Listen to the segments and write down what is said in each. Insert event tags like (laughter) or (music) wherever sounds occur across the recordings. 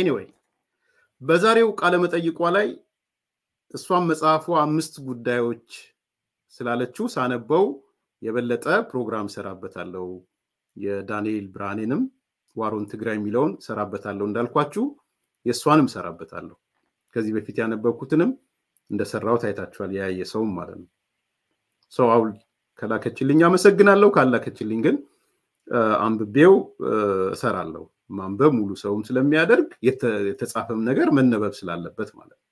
ኤኒዌይ በዛሬው ቃለመጠይቋ ላይ እሷም መጽሐፉ አምስት ጉዳዮች ስላለችው ሳነበው የበለጠ ፕሮግራም ሰራበታለው። የዳንኤል ብርሃኔንም ዋሮን ትግራይ የሚለውን ሰራበታለሁ እንዳልኳችሁ የእሷንም ሰራበታለሁ። ከዚህ በፊት ያነበብኩትንም እንደሰራው ታይታችኋል። የያየ ሰውም ማለት ነው። ሰው አሁን ከላከችልኝ አመሰግናለሁ። ካላከችልኝ ግን አንብቤው እሰራለሁ። ማንበብ ሙሉ ሰውም ስለሚያደርግ የተጻፈም ነገር መነበብ ስላለበት ማለት ነው።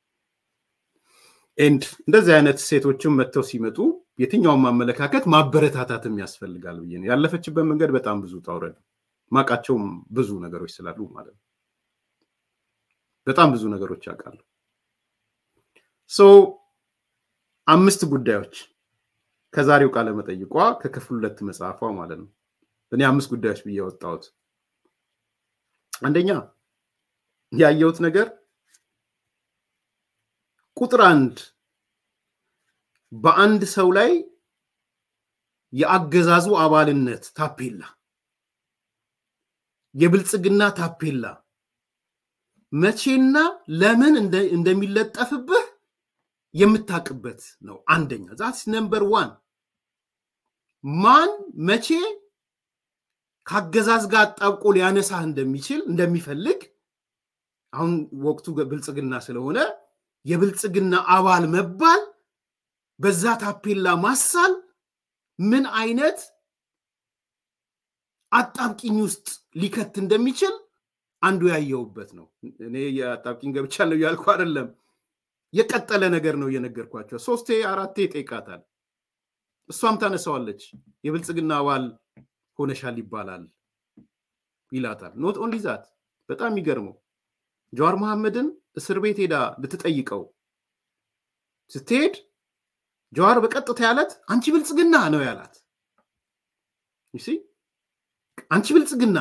ኤንድ እንደዚህ አይነት ሴቶችም መጥተው ሲመጡ የትኛውም አመለካከት ማበረታታትም ያስፈልጋል ብዬ ነው። ያለፈችበት መንገድ በጣም ብዙ ታውረድ ማቃቸውም ብዙ ነገሮች ስላሉ ማለት ነው። በጣም ብዙ ነገሮች ያውቃሉ። ሶ አምስት ጉዳዮች ከዛሬው ቃለ መጠይቋ ከክፍል ሁለት መጽሐፏ ማለት ነው። እኔ አምስት ጉዳዮች ብዬ ወጣሁት። አንደኛ ያየሁት ነገር ቁጥር አንድ በአንድ ሰው ላይ የአገዛዙ አባልነት ታፔላ፣ የብልጽግና ታፔላ መቼና ለምን እንደሚለጠፍብህ የምታቅበት ነው። አንደኛ ዛት ነምበር ዋን ማን መቼ ከአገዛዝ ጋር አጣብቆ ሊያነሳህ እንደሚችል እንደሚፈልግ አሁን ወቅቱ ብልጽግና ስለሆነ የብልጽግና አባል መባል በዛ ታፔላ ማሳል ምን አይነት አጣብቂኝ ውስጥ ሊከት እንደሚችል አንዱ ያየውበት ነው። እኔ የአጣብቂኝ ገብቻለሁ ያልኩ አይደለም። የቀጠለ ነገር ነው እየነገርኳቸው። ሶስቴ አራቴ ጠይቃታል። እሷም ታነሳዋለች። የብልጽግና አባል ሆነሻል ይባላል ይላታል። ኖት ኦንሊ ዛት በጣም የሚገርመው ጀዋር መሐመድን እስር ቤት ሄዳ ልትጠይቀው ስትሄድ ጀዋር በቀጥታ ያለት አንቺ ብልጽግና ነው ያላት። አንቺ ብልጽግና።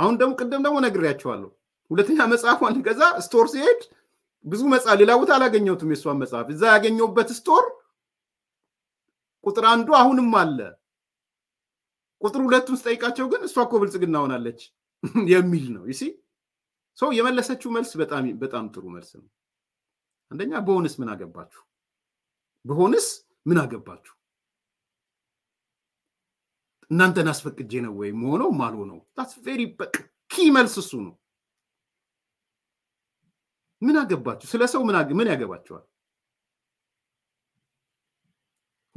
አሁን ደግሞ ቅድም ደግሞ ነግሬያቸዋለሁ። ሁለተኛ መጽሐፏን ገዛ ስቶር ሲሄድ ብዙ መጽሐፍ ሌላ ቦታ አላገኘሁትም የእሷን መጽሐፍ እዛ ያገኘሁበት ስቶር ቁጥር አንዱ አሁንም አለ ቁጥር ሁለቱን ስጠይቃቸው ግን እሷ እኮ ብልጽግና ሆናለች (laughs) የሚል ነው። ይሲ ሰው የመለሰችው መልስ በጣም ጥሩ መልስ ነው። አንደኛ በሆንስ ምን አገባችሁ? በሆንስ ምን አገባችሁ? እናንተን አስፈቅጄ ነው ወይም ሆነው ማልሆ ነው ቬሪ ኪ መልስ እሱ ነው። ምን አገባችሁ? ስለ ሰው ምን ያገባችኋል?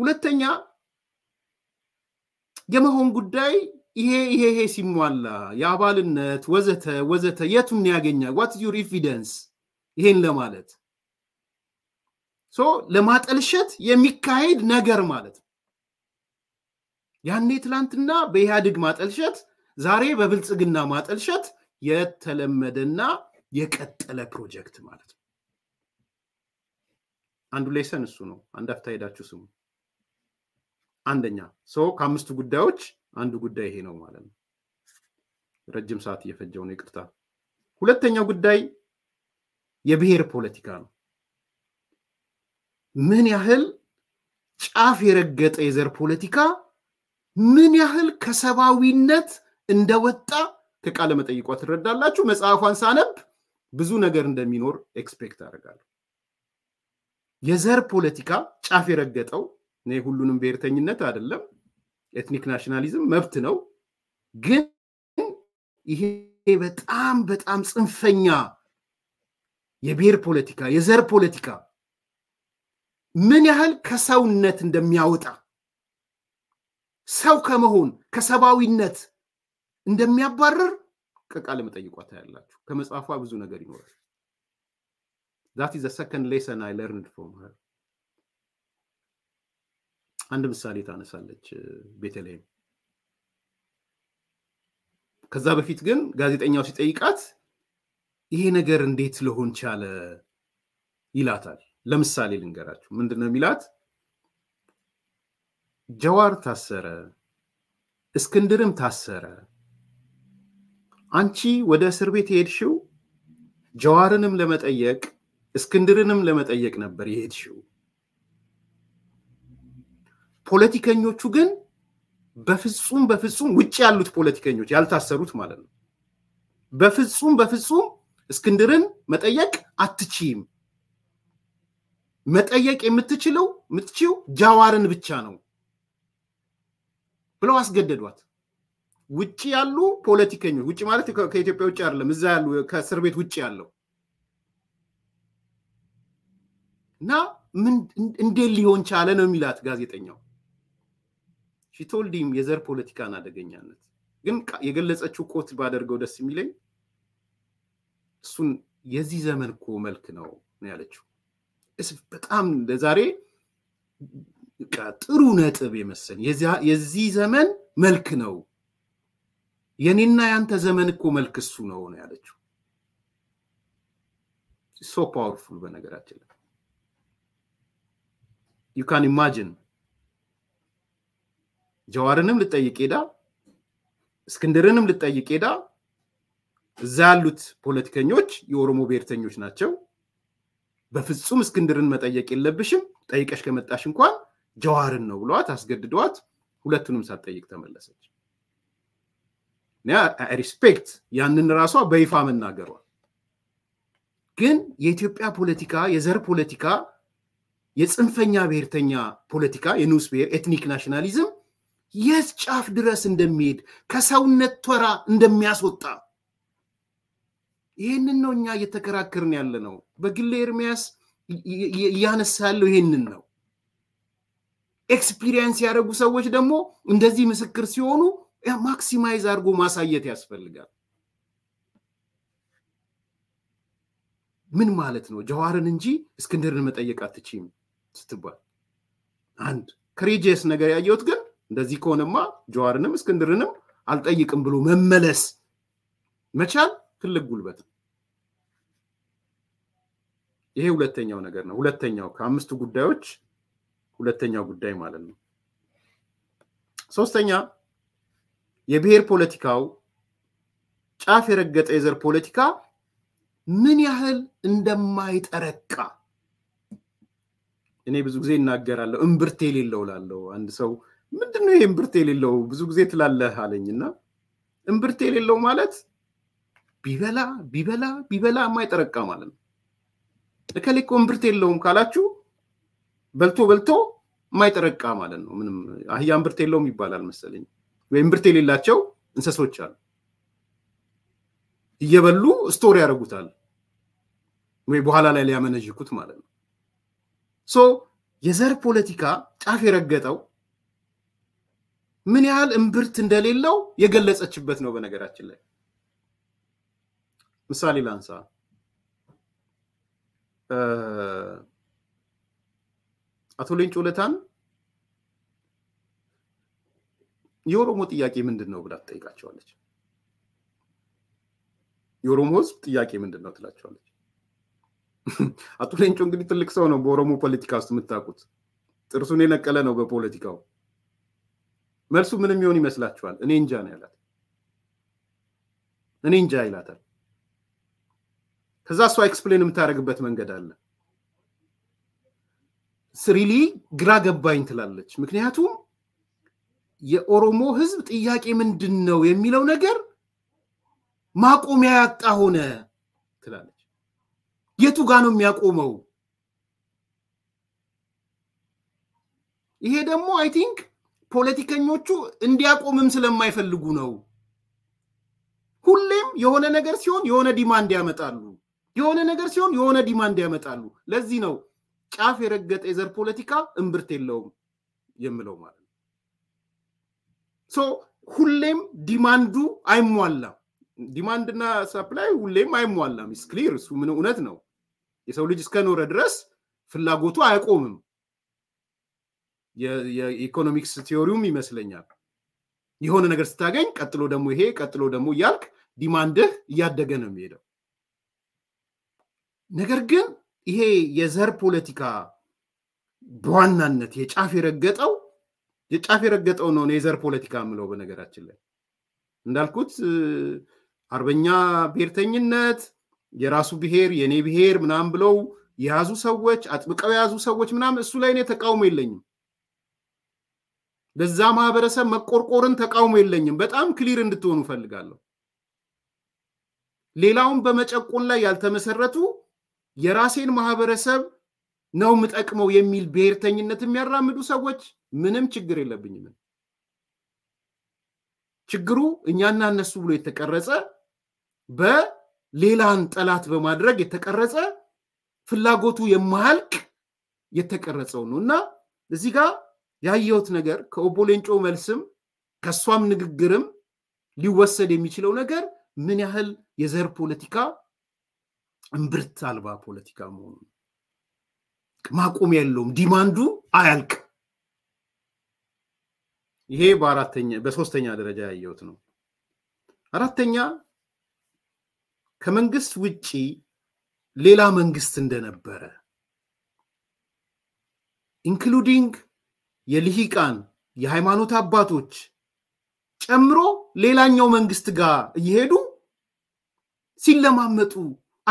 ሁለተኛ የመሆን ጉዳይ ይሄ ይሄ ይሄ ሲሟላ የአባልነት ወዘተ ወዘተ የቱን ያገኛል? ዋት ዩር ኤቪደንስ ይሄን ለማለት ሶ ለማጠልሸት የሚካሄድ ነገር ማለት ነው። ያኔ ትላንትና በኢህአድግ ማጠልሸት፣ ዛሬ በብልጽግና ማጠልሸት የተለመደና የቀጠለ ፕሮጀክት ማለት ነው። አንዱ ሌሰን እሱ ነው። አንድ አፍታ ሄዳችሁ ስሙ። አንደኛ ሰው ከአምስቱ ጉዳዮች አንዱ ጉዳይ ይሄ ነው ማለት ነው። ረጅም ሰዓት እየፈጀው ነው፣ ይቅርታ። ሁለተኛው ጉዳይ የብሔር ፖለቲካ ነው። ምን ያህል ጫፍ የረገጠ የዘር ፖለቲካ ምን ያህል ከሰብአዊነት እንደወጣ ከቃለ መጠይቋ ትረዳላችሁ። መጽሐፏን ሳነብ ብዙ ነገር እንደሚኖር ኤክስፔክት አደርጋለሁ። የዘር ፖለቲካ ጫፍ የረገጠው እኔ ሁሉንም ብሔርተኝነት አይደለም ኤትኒክ ናሽናሊዝም መብት ነው። ግን ይሄ በጣም በጣም ጽንፈኛ የብሔር ፖለቲካ፣ የዘር ፖለቲካ ምን ያህል ከሰውነት እንደሚያወጣ ሰው ከመሆን ከሰብአዊነት እንደሚያባረር ቀቃ ለመጠይቋታ ያላችሁ ከመጽሐፏ ብዙ ነገር ይኖራል። ዛት ኢዝ ሰከንድ ሌሰን አይ ለርንድ ፍሮም አንድ ምሳሌ ታነሳለች ቤተልሔም። ከዛ በፊት ግን ጋዜጠኛው ሲጠይቃት ይሄ ነገር እንዴት ለሆን ቻለ ይላታል። ለምሳሌ ልንገራችሁ። ምንድን ነው የሚላት? ጀዋር ታሰረ፣ እስክንድርም ታሰረ። አንቺ ወደ እስር ቤት የሄድሽው ጀዋርንም ለመጠየቅ እስክንድርንም ለመጠየቅ ነበር የሄድሽው ፖለቲከኞቹ ግን በፍጹም በፍጹም ውጭ ያሉት ፖለቲከኞች ያልታሰሩት ማለት ነው በፍጹም በፍጹም እስክንድርን መጠየቅ አትችይም መጠየቅ የምትችለው ምትችው ጃዋርን ብቻ ነው ብለው አስገደዷት ውጭ ያሉ ፖለቲከኞች ውጭ ማለት ከኢትዮጵያ ውጭ አይደለም እዛ ያሉ ከእስር ቤት ውጭ ያለው እና እንዴት ሊሆን ቻለ ነው የሚላት ጋዜጠኛው ሺቶልዲም የዘር ፖለቲካን አደገኛነት ግን የገለጸችው ኮት ባደርገው ደስ የሚለኝ እሱን የዚህ ዘመን እኮ መልክ ነው ነው ያለችው። በጣም ለዛሬ ጥሩ ነጥብ የመሰል የዚህ ዘመን መልክ ነው። የኔና ያንተ ዘመን እኮ መልክ እሱ ነው ነው ያለችው። ሶ ፓወርፉል በነገራችን ላይ ዩ ካን ኢማጂን ጀዋርንም ልጠይቅ ሄዳ፣ እስክንድርንም ልጠይቅ ሄዳ፣ እዛ ያሉት ፖለቲከኞች የኦሮሞ ብሔርተኞች ናቸው። በፍጹም እስክንድርን መጠየቅ የለብሽም፣ ጠይቀሽ ከመጣሽ እንኳን ጀዋርን ነው ብለዋት አስገድደዋት ሁለቱንም ሳትጠይቅ ተመለሰች። ሪስፔክት ያንን ራሷ በይፋ መናገሯ ግን የኢትዮጵያ ፖለቲካ የዘር ፖለቲካ የጽንፈኛ ብሔርተኛ ፖለቲካ የንዑስ ብሔር ኤትኒክ ናሽናሊዝም የት ጫፍ ድረስ እንደሚሄድ ከሰውነት ተራ እንደሚያስወጣ ይህንን ነው እኛ እየተከራከርን ያለ ነው። በግሌ ኤርሚያስ እያነሳ ያለው ይህንን ነው። ኤክስፒሪየንስ ያደረጉ ሰዎች ደግሞ እንደዚህ ምስክር ሲሆኑ ማክሲማይዝ አድርጎ ማሳየት ያስፈልጋል። ምን ማለት ነው? ጀዋርን እንጂ እስክንድርን መጠየቅ አትችም ስትባል አንድ ከሬጀስ ነገር ያየሁት ግን እንደዚህ ከሆነማ ጀዋርንም እስክንድርንም አልጠይቅም ብሎ መመለስ መቻል ትልቅ ጉልበት ነው። ይሄ ሁለተኛው ነገር ነው። ሁለተኛው ከአምስቱ ጉዳዮች ሁለተኛው ጉዳይ ማለት ነው። ሶስተኛ የብሔር ፖለቲካው ጫፍ የረገጠ የዘር ፖለቲካ ምን ያህል እንደማይጠረቃ እኔ ብዙ ጊዜ እናገራለሁ። እምብርት የሌለው ላለው አንድ ሰው ምንድን ነው ይሄ እምብርት የሌለው ብዙ ጊዜ ትላለህ አለኝና እምብርት የሌለው ማለት ቢበላ ቢበላ ቢበላ የማይጠረቃ ማለት ነው። እከሌ እኮ እምብርት የለውም ካላችሁ በልቶ በልቶ የማይጠረቃ ማለት ነው። ምንም አህያ እምብርት የለውም ይባላል መሰለኝ። ወይም እምብርት የሌላቸው እንሰሶች አሉ። እየበሉ ስቶሪ ያደርጉታል ወይ በኋላ ላይ ሊያመነዥኩት ማለት ነው። ሶ የዘር ፖለቲካ ጫፍ የረገጠው ምን ያህል እምብርት እንደሌለው የገለጸችበት ነው። በነገራችን ላይ ምሳሌ ላንሳ። አቶ ሌንጮ ለታን የኦሮሞ ጥያቄ ምንድን ነው ብላ ትጠይቃቸዋለች። የኦሮሞ ሕዝብ ጥያቄ ምንድን ነው ትላቸዋለች። አቶ ሌንጮ እንግዲህ ትልቅ ሰው ነው፣ በኦሮሞ ፖለቲካ ውስጥ የምታውቁት ጥርሱን የነቀለ ነው በፖለቲካው መልሱ ምንም ይሆን ይመስላችኋል? እኔ እንጃ ነው ያላት። እኔ እንጃ ይላታል። ከዛ እሷ ኤክስፕሌን የምታደርግበት መንገድ አለ። ስሪሊ ግራ ገባኝ ትላለች። ምክንያቱም የኦሮሞ ህዝብ ጥያቄ ምንድን ነው የሚለው ነገር ማቆሚያ ያጣ ሆነ ትላለች። የቱ ጋ ነው የሚያቆመው? ይሄ ደግሞ አይ ቲንክ ፖለቲከኞቹ እንዲያቆምም ስለማይፈልጉ ነው። ሁሌም የሆነ ነገር ሲሆን የሆነ ዲማንድ ያመጣሉ፣ የሆነ ነገር ሲሆን የሆነ ዲማንድ ያመጣሉ። ለዚህ ነው ጫፍ የረገጠ የዘር ፖለቲካ እምብርት የለውም የምለው ማለት ነው። ሁሌም ዲማንዱ አይሟላም። ዲማንድና ሳፕላይ ሁሌም አይሟላም። ስክሊር እሱ ምን እውነት ነው። የሰው ልጅ እስከኖረ ድረስ ፍላጎቱ አይቆምም። የኢኮኖሚክስ ቲዮሪውም ይመስለኛል የሆነ ነገር ስታገኝ ቀጥሎ ደግሞ ይሄ ቀጥሎ ደግሞ እያልክ ዲማንድህ እያደገ ነው የሚሄደው። ነገር ግን ይሄ የዘር ፖለቲካ በዋናነት የጫፍ የረገጠው የጫፍ የረገጠው ነው የዘር ፖለቲካ ምለው በነገራችን ላይ እንዳልኩት አርበኛ ብሔርተኝነት፣ የራሱ ብሔር የእኔ ብሔር ምናም ብለው የያዙ ሰዎች አጥብቀው የያዙ ሰዎች ምናምን እሱ ላይ እኔ ተቃውሞ የለኝም። ለዛ ማህበረሰብ መቆርቆርን ተቃውሞ የለኝም። በጣም ክሊር እንድትሆኑ እፈልጋለሁ። ሌላውን በመጨቆን ላይ ያልተመሰረቱ የራሴን ማህበረሰብ ነው የምጠቅመው የሚል ብሔርተኝነት የሚያራምዱ ሰዎች ምንም ችግር የለብኝም። ችግሩ እኛና እነሱ ብሎ የተቀረጸ በሌላን ጠላት በማድረግ የተቀረጸ ፍላጎቱ የማያልቅ የተቀረጸው ነው እና እዚህ ጋር ያየሁት ነገር ከኦቦሌንጮ መልስም ከእሷም ንግግርም ሊወሰድ የሚችለው ነገር ምን ያህል የዘር ፖለቲካ እምብርት አልባ ፖለቲካ መሆኑ ማቆም የለውም። ዲማንዱ አያልቅ። ይሄ በአራተኛ በሶስተኛ ደረጃ ያየሁት ነው። አራተኛ ከመንግስት ውጪ ሌላ መንግስት እንደነበረ ኢንክሉዲንግ የልሂቃን የሃይማኖት አባቶች ጨምሮ ሌላኛው መንግስት ጋር እየሄዱ ሲለማመጡ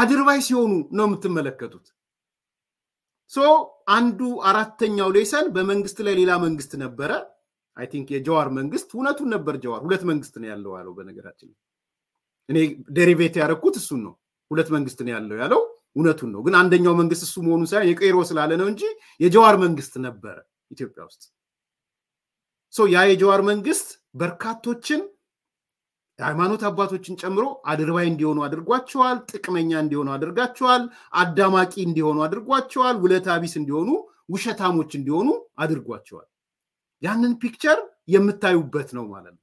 አድርባይ ሲሆኑ ነው የምትመለከቱት። ሶ አንዱ አራተኛው ሌሰን በመንግስት ላይ ሌላ መንግስት ነበረ። አይ ቲንክ የጀዋር መንግስት እውነቱን ነበር። ጀዋር ሁለት መንግስት ነው ያለው ያለው በነገራችን እኔ ዴሪቬት ያደረግኩት እሱን ነው። ሁለት መንግስት ነው ያለው ያለው እውነቱን ነው። ግን አንደኛው መንግስት እሱ መሆኑን ሳይሆን የቀይሮ ስላለ ነው እንጂ የጀዋር መንግስት ነበረ። ኢትዮጵያ ውስጥ ያ የጀዋር መንግስት በርካቶችን የሃይማኖት አባቶችን ጨምሮ አድርባይ እንዲሆኑ አድርጓቸዋል። ጥቅመኛ እንዲሆኑ አድርጋቸዋል። አዳማቂ እንዲሆኑ አድርጓቸዋል። ውለታ ቢስ እንዲሆኑ፣ ውሸታሞች እንዲሆኑ አድርጓቸዋል። ያንን ፒክቸር የምታዩበት ነው ማለት ነው።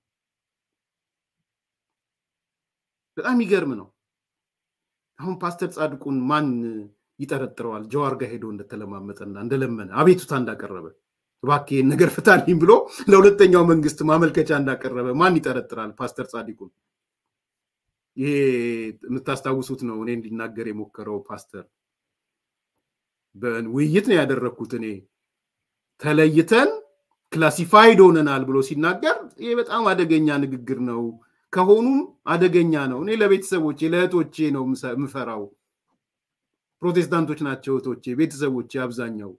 በጣም ይገርም ነው። አሁን ፓስተር ጻድቁን ማን ይጠረጥረዋል? ጀዋር ጋር ሄዶ እንደተለማመጠና እንደለመነ አቤቱታ እንዳቀረበ እባክህ ነገር ፍታልኝ ብሎ ለሁለተኛው መንግስት ማመልከቻ እንዳቀረበ ማን ይጠረጥራል? ፓስተር ጻዲቁን ይሄ የምታስታውሱት ነው። እኔ እንዲናገር የሞከረው ፓስተር ውይይት ነው ያደረግኩት እኔ ተለይተን ክላሲፋይድ ሆነናል ብሎ ሲናገር ይሄ በጣም አደገኛ ንግግር ነው። ከሆኑም አደገኛ ነው። እኔ ለቤተሰቦቼ ለእህቶቼ ነው የምፈራው። ፕሮቴስታንቶች ናቸው እህቶቼ፣ ቤተሰቦቼ፣ አብዛኛው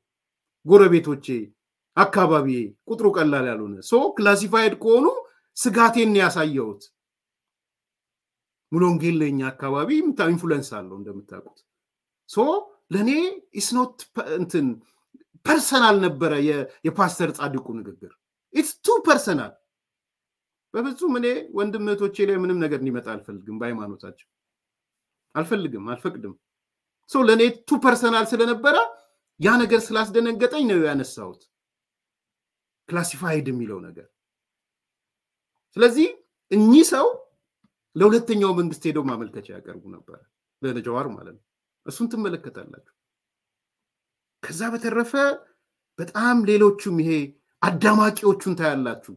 ጎረቤቶቼ አካባቢ ቁጥሩ ቀላል ያልሆነ ሶ ክላሲፋይድ ከሆኑ ስጋቴን ያሳየውት ሙሎንጌል ለእኛ አካባቢ ኢንፍሉንስ አለው እንደምታውቁት ሶ ለእኔ ኢስኖት እንትን ፐርሰናል ነበረ የፓስተር ጻድቁ ንግግር ኢትስ ቱ ፐርሰናል በፍጹም እኔ ወንድም ላይ ምንም ነገር እንዲመጣ አልፈልግም በሃይማኖታቸው አልፈልግም አልፈቅድም ሰው ለእኔ ቱ ፐርሰናል ስለነበረ ያ ነገር ስላስደነገጠኝ ነው ያነሳሁት ክላሲፋይድ የሚለው ነገር። ስለዚህ እኚህ ሰው ለሁለተኛው መንግስት ሄደው ማመልከቻ ያቀርቡ ነበረ፣ ለነጀዋር ማለት ነው። እሱን ትመለከታላችሁ። ከዛ በተረፈ በጣም ሌሎቹም ይሄ አዳማቂዎቹን ታያላችሁ።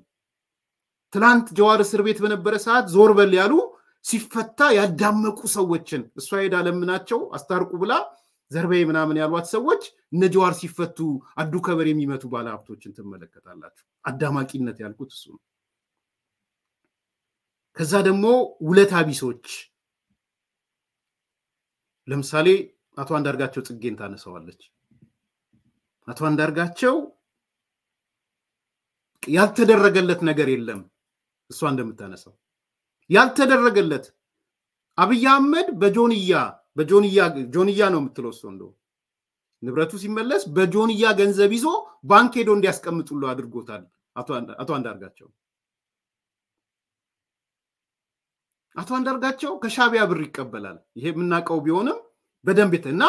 ትላንት ጀዋር እስር ቤት በነበረ ሰዓት ዞር በል ያሉ ሲፈታ ያዳመቁ ሰዎችን እሷ ሄዳ ለምናቸው አስታርቁ ብላ ዘርበይ ምናምን ያሏት ሰዎች እነ ጀዋር ሲፈቱ አዱ ከበር የሚመቱ ባለሀብቶችን ትመለከታላችሁ። አዳማቂነት ያልኩት እሱ ነው። ከዛ ደግሞ ሁለት አቢሶች ለምሳሌ አቶ አንዳርጋቸው ጽጌን ታነሰዋለች። አቶ አንዳርጋቸው ያልተደረገለት ነገር የለም። እሷ እንደምታነሳው ያልተደረገለት አብይ አህመድ በጆንያ በጆንያ ነው የምትለው እሱ እንደው ንብረቱ ሲመለስ በጆንያ ገንዘብ ይዞ ባንክ ሄዶ እንዲያስቀምጡሉ አድርጎታል አቶ አንዳርጋቸው። አቶ አንዳርጋቸው ከሻቢያ ብር ይቀበላል። ይሄ የምናውቀው ቢሆንም በደንብ እና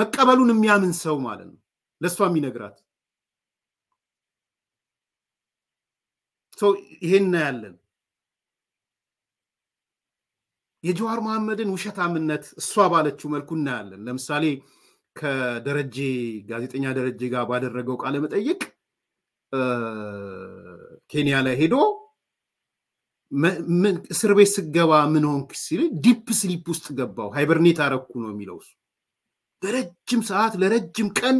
መቀበሉን የሚያምን ሰው ማለት ነው ለእሷ የሚነግራት ይሄን እናያለን። የጀዋር መሐመድን ውሸታምነት እሷ ባለችው መልኩ እናያለን። ለምሳሌ ከደረጀ ጋዜጠኛ ደረጀ ጋር ባደረገው ቃለ መጠይቅ ኬንያ ላይ ሄዶ እስር ቤት ስገባ ምን ሆንክ ሲል ዲፕ ስሊፕ ውስጥ ገባው ሃይበርኔት አረኩ ነው የሚለው እሱ። ለረጅም ሰዓት ለረጅም ቀን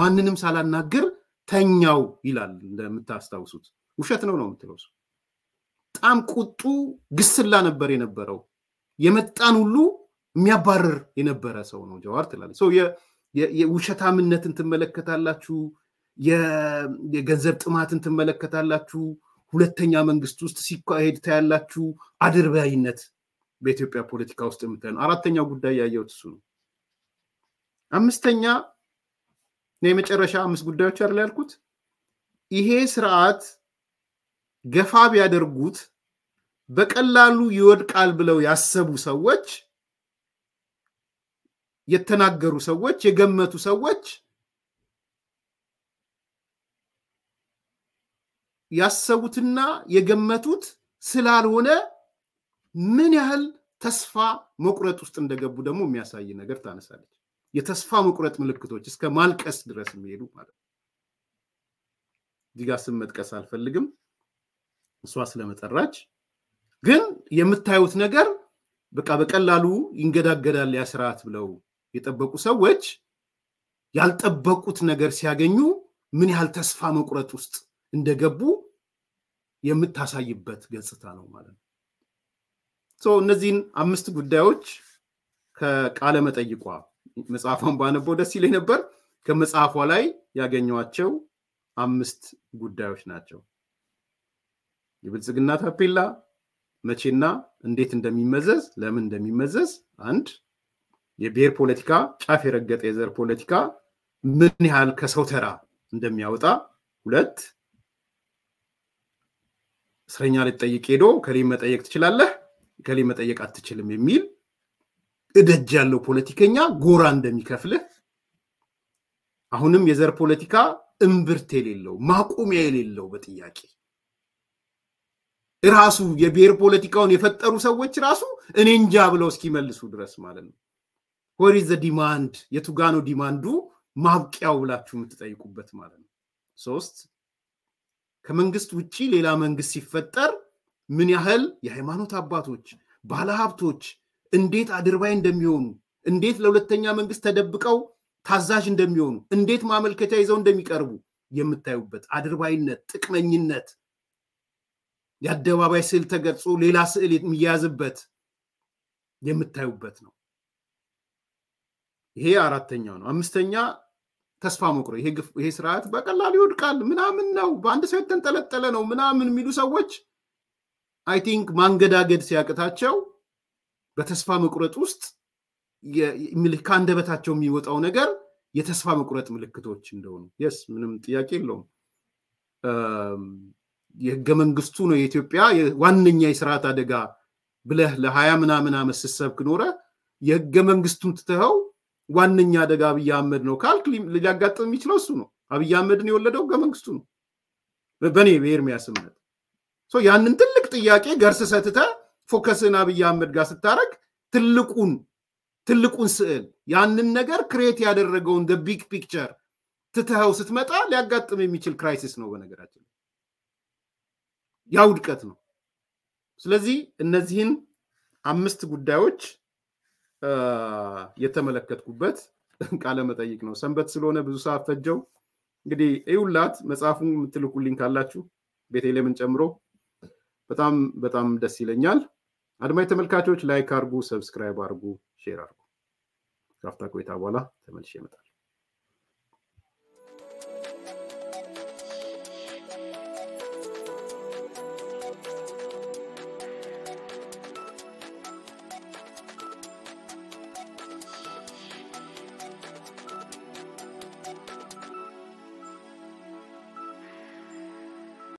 ማንንም ሳላናግር ተኛው ይላል። እንደምታስታውሱት ውሸት ነው ነው የምትለው። በጣም ቁጡ ግስላ ነበር የነበረው የመጣን ሁሉ የሚያባረር የነበረ ሰው ነው ጀዋር ትላለች። የውሸታምነትን ትመለከታላችሁ፣ የገንዘብ ጥማትን ትመለከታላችሁ፣ ሁለተኛ መንግስት ውስጥ ሲካሄድ ታያላችሁ፣ አድርባይነት በኢትዮጵያ ፖለቲካ ውስጥ የምታዩ ነው። አራተኛው ጉዳይ ያየሁት እሱ ነው። አምስተኛ የመጨረሻ አምስት ጉዳዮች አይደል ያልኩት ይሄ ስርዓት ገፋ ቢያደርጉት በቀላሉ ይወድቃል ብለው ያሰቡ ሰዎች፣ የተናገሩ ሰዎች፣ የገመቱ ሰዎች ያሰቡትና የገመቱት ስላልሆነ ምን ያህል ተስፋ መቁረጥ ውስጥ እንደገቡ ደግሞ የሚያሳይ ነገር ታነሳለች። የተስፋ መቁረጥ ምልክቶች እስከ ማልቀስ ድረስ የሚሄዱ ማለት ነው። እዚህ ጋር ስም መጥቀስ አልፈልግም። እሷ ስለመጠራች ግን የምታዩት ነገር በቃ በቀላሉ ይንገዳገዳል ያ ስርዓት ብለው የጠበቁ ሰዎች ያልጠበቁት ነገር ሲያገኙ ምን ያህል ተስፋ መቁረጥ ውስጥ እንደገቡ የምታሳይበት ገጽታ ነው ማለት ነው። እነዚህን አምስት ጉዳዮች ከቃለ መጠይቋ መጽሐፏን ባነበው ደስ ይለኝ ነበር። ከመጽሐፏ ላይ ያገኘኋቸው አምስት ጉዳዮች ናቸው። የብልጽግና ታፔላ መቼና እንዴት እንደሚመዘዝ ለምን እንደሚመዘዝ አንድ የብሔር ፖለቲካ ጫፍ የረገጠ የዘር ፖለቲካ ምን ያህል ከሰው ተራ እንደሚያወጣ ሁለት እስረኛ ልጠይቅ ሄዶ ከሌ መጠየቅ ትችላለህ ከሌ መጠየቅ አትችልም የሚል እደጅ ያለው ፖለቲከኛ ጎራ እንደሚከፍልህ አሁንም የዘር ፖለቲካ እምብርት የሌለው ማቆሚያ የሌለው በጥያቄ ራሱ የብሔር ፖለቲካውን የፈጠሩ ሰዎች ራሱ እኔ እንጃ ብለው እስኪመልሱ ድረስ ማለት ነው። ወር ዘ ዲማንድ የቱጋኖ ዲማንዱ ማብቂያው ብላችሁ የምትጠይቁበት ማለት ነው። ሶስት ከመንግስት ውጭ ሌላ መንግስት ሲፈጠር ምን ያህል የሃይማኖት አባቶች፣ ባለሀብቶች እንዴት አድርባይ እንደሚሆኑ፣ እንዴት ለሁለተኛ መንግስት ተደብቀው ታዛዥ እንደሚሆኑ፣ እንዴት ማመልከቻ ይዘው እንደሚቀርቡ የምታዩበት አድርባይነት፣ ጥቅመኝነት የአደባባይ ስዕል ተገልጾ ሌላ ስዕል የሚያዝበት የምታዩበት ነው። ይሄ አራተኛው ነው። አምስተኛ ተስፋ መቁረጥ። ይሄ ስርዓት በቀላሉ ይወድቃል ምናምን ነው፣ በአንድ ሰው የተንጠለጠለ ነው ምናምን የሚሉ ሰዎች አይ ቲንክ ማንገዳገድ ሲያቅታቸው በተስፋ መቁረጥ ውስጥ ከአንደበታቸው የሚወጣው ነገር የተስፋ መቁረጥ ምልክቶች እንደሆኑ የስ ምንም ጥያቄ የለውም። የህገ መንግስቱ ነው የኢትዮጵያ ዋነኛ የስርዓት አደጋ ብለህ ለሀያ ምናምን አመት ስትሰብክ ኖረ የህገ መንግስቱን ትተኸው ዋነኛ አደጋ አብይ አህመድ ነው ካልክ ሊያጋጥም የሚችለው እሱ ነው። አብይ አህመድን የወለደው ህገ መንግስቱ ነው። በእኔ በኤርሚያስ እምነት ያንን ትልቅ ጥያቄ ገርስ ሰትተ ፎከስን አብይ አህመድ ጋር ስታደረግ ትልቁን ትልቁን ስዕል ያንን ነገር ክሬት ያደረገውን ቢግ ፒክቸር ትትኸው ስትመጣ ሊያጋጥም የሚችል ክራይሲስ ነው በነገራችን ያ ውድቀት ነው። ስለዚህ እነዚህን አምስት ጉዳዮች የተመለከትኩበት ቃለ መጠይቅ ነው። ሰንበት ስለሆነ ብዙ ሰዓት ፈጀው። እንግዲህ ይውላት መጽሐፉን የምትልኩልኝ ካላችሁ ቤቴሌምን ጨምሮ በጣም በጣም ደስ ይለኛል። አድማጭ ተመልካቾች ላይክ አርጉ፣ ሰብስክራይብ አርጉ፣ ሼር አርጉ። ካፍታ ቆይታ በኋላ ተመልሼ እመጣለሁ።